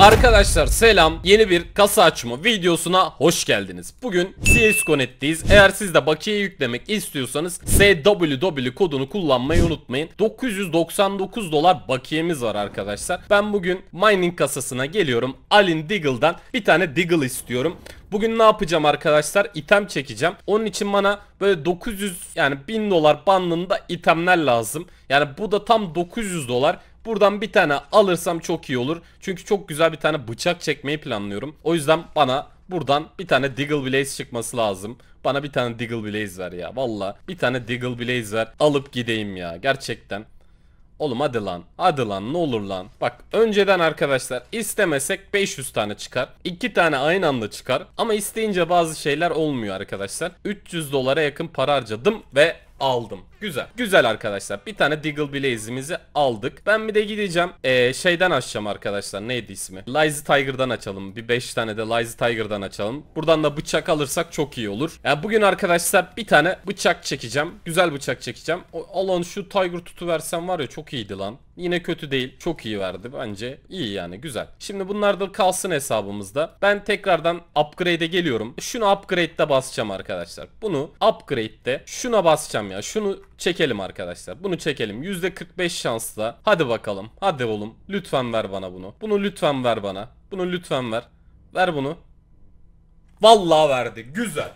Arkadaşlar selam yeni bir kasa açma videosuna hoş geldiniz. Bugün CSConnect'teyiz. Eğer siz de bakiye yüklemek istiyorsanız SWW kodunu kullanmayı unutmayın. 999 dolar bakiyemiz var arkadaşlar. Ben bugün mining kasasına geliyorum. Alin Diggle'dan bir tane Diggle istiyorum. Bugün ne yapacağım arkadaşlar? İtem çekeceğim. Onun için bana böyle 900 yani 1000 dolar bandında itemler lazım. Yani bu da tam 900 dolar. Buradan bir tane alırsam çok iyi olur. Çünkü çok güzel bir tane bıçak çekmeyi planlıyorum. O yüzden bana buradan bir tane Diggle Blaze çıkması lazım. Bana bir tane Diggle Blaze ver ya. Valla bir tane Diggle Blaze ver. Alıp gideyim ya. Gerçekten. Oğlum hadi lan. Hadi lan ne olur lan. Bak önceden arkadaşlar istemesek 500 tane çıkar. 2 tane aynı anda çıkar. Ama isteyince bazı şeyler olmuyor arkadaşlar. 300 dolara yakın para harcadım ve aldım. Güzel. Güzel arkadaşlar. Bir tane Diggle Blaze'imizi aldık. Ben bir de gideceğim. Ee, şeyden açacağım arkadaşlar. Neydi ismi? Lazy Tiger'dan açalım. Bir 5 tane de Lazy Tiger'dan açalım. Buradan da bıçak alırsak çok iyi olur. Yani bugün arkadaşlar bir tane bıçak çekeceğim. Güzel bıçak çekeceğim. O, alan şu Tiger tutu versen var ya çok iyiydi lan. Yine kötü değil. Çok iyi verdi bence. İyi yani güzel. Şimdi bunlar da kalsın hesabımızda. Ben tekrardan upgrade'e geliyorum. Şunu upgrade'de basacağım arkadaşlar. Bunu upgrade'de şuna basacağım ya. Şunu çekelim arkadaşlar. Bunu çekelim. %45 şansla. Hadi bakalım. Hadi oğlum. Lütfen ver bana bunu. Bunu lütfen ver bana. Bunu lütfen ver. Ver bunu. Vallahi verdi. Güzel.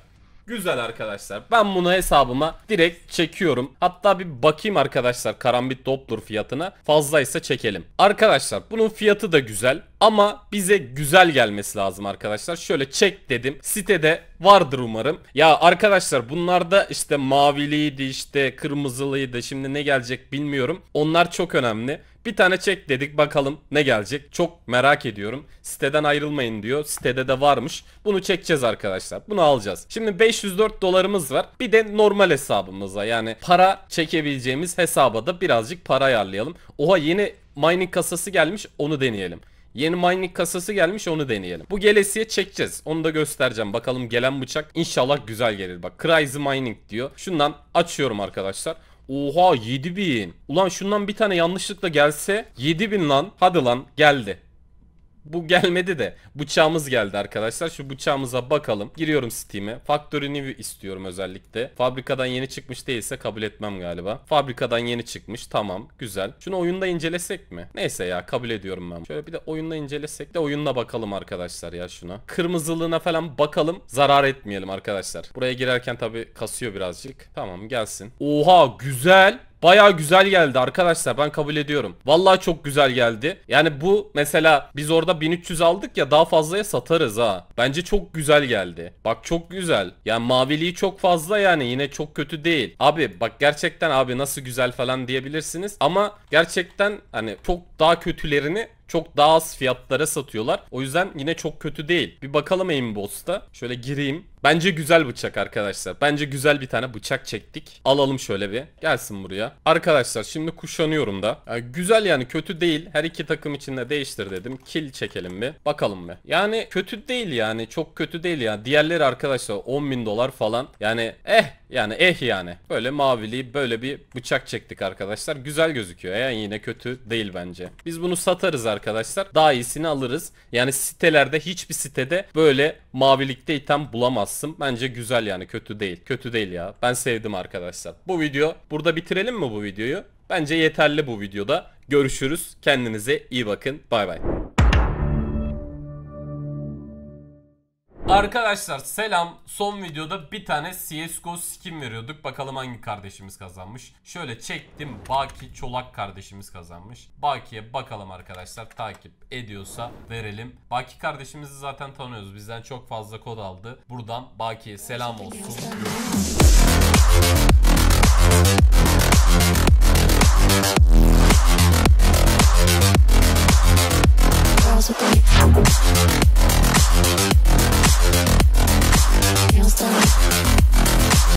Güzel arkadaşlar. Ben bunu hesabıma direkt çekiyorum. Hatta bir bakayım arkadaşlar karambit Doppler fiyatına. Fazlaysa çekelim. Arkadaşlar bunun fiyatı da güzel. Ama bize güzel gelmesi lazım arkadaşlar. Şöyle çek dedim. Sitede vardır umarım. Ya arkadaşlar bunlarda işte maviliydi işte kırmızılıydı. Şimdi ne gelecek bilmiyorum. Onlar çok önemli. Bir tane çek dedik bakalım ne gelecek. Çok merak ediyorum. Siteden ayrılmayın diyor. Sitede de varmış. Bunu çekeceğiz arkadaşlar. Bunu alacağız. Şimdi 504 dolarımız var. Bir de normal hesabımıza yani para çekebileceğimiz hesaba da birazcık para ayarlayalım. Oha yeni mining kasası gelmiş onu deneyelim. Yeni mining kasası gelmiş onu deneyelim. Bu gelesiye çekeceğiz. Onu da göstereceğim. Bakalım gelen bıçak inşallah güzel gelir. Bak Crazy Mining diyor. Şundan açıyorum arkadaşlar. Oha 7000. Ulan şundan bir tane yanlışlıkla gelse 7000 lan. Hadi lan geldi bu gelmedi de bıçağımız geldi arkadaşlar. Şu bıçağımıza bakalım. Giriyorum Steam'e. Factory New istiyorum özellikle. Fabrikadan yeni çıkmış değilse kabul etmem galiba. Fabrikadan yeni çıkmış. Tamam. Güzel. Şunu oyunda incelesek mi? Neyse ya kabul ediyorum ben. Şöyle bir de oyunda incelesek de oyunla bakalım arkadaşlar ya şuna. Kırmızılığına falan bakalım. Zarar etmeyelim arkadaşlar. Buraya girerken tabi kasıyor birazcık. Tamam gelsin. Oha güzel. Baya güzel geldi arkadaşlar ben kabul ediyorum. Vallahi çok güzel geldi. Yani bu mesela biz orada 1300 aldık ya daha fazlaya satarız ha. Bence çok güzel geldi. Bak çok güzel. Yani maviliği çok fazla yani yine çok kötü değil. Abi bak gerçekten abi nasıl güzel falan diyebilirsiniz. Ama gerçekten hani çok daha kötülerini çok daha az fiyatlara satıyorlar. O yüzden yine çok kötü değil. Bir bakalım Aimboss'ta. Şöyle gireyim. Bence güzel bıçak arkadaşlar. Bence güzel bir tane bıçak çektik. Alalım şöyle bir. Gelsin buraya. Arkadaşlar şimdi kuşanıyorum da. Yani güzel yani kötü değil. Her iki takım için de değiştir dedim. Kill çekelim mi? Bakalım mı? Yani kötü değil yani. Çok kötü değil yani. Diğerleri arkadaşlar 10.000 dolar falan. Yani eh yani eh yani. Böyle maviliği böyle bir bıçak çektik arkadaşlar. Güzel gözüküyor. Yani yine kötü değil bence. Biz bunu satarız arkadaşlar. Daha iyisini alırız. Yani sitelerde hiçbir sitede böyle mavilikte item bulamazsın. Bence güzel yani kötü değil. Kötü değil ya. Ben sevdim arkadaşlar. Bu video burada bitirelim mi bu videoyu? Bence yeterli bu videoda. Görüşürüz. Kendinize iyi bakın. Bay bay. Arkadaşlar selam. Son videoda bir tane CSGO skin veriyorduk. Bakalım hangi kardeşimiz kazanmış. Şöyle çektim. Baki Çolak kardeşimiz kazanmış. Baki'ye bakalım arkadaşlar. Takip ediyorsa verelim. Baki kardeşimizi zaten tanıyoruz. Bizden çok fazla kod aldı. Buradan Baki'ye selam olsun. Görüşürüz.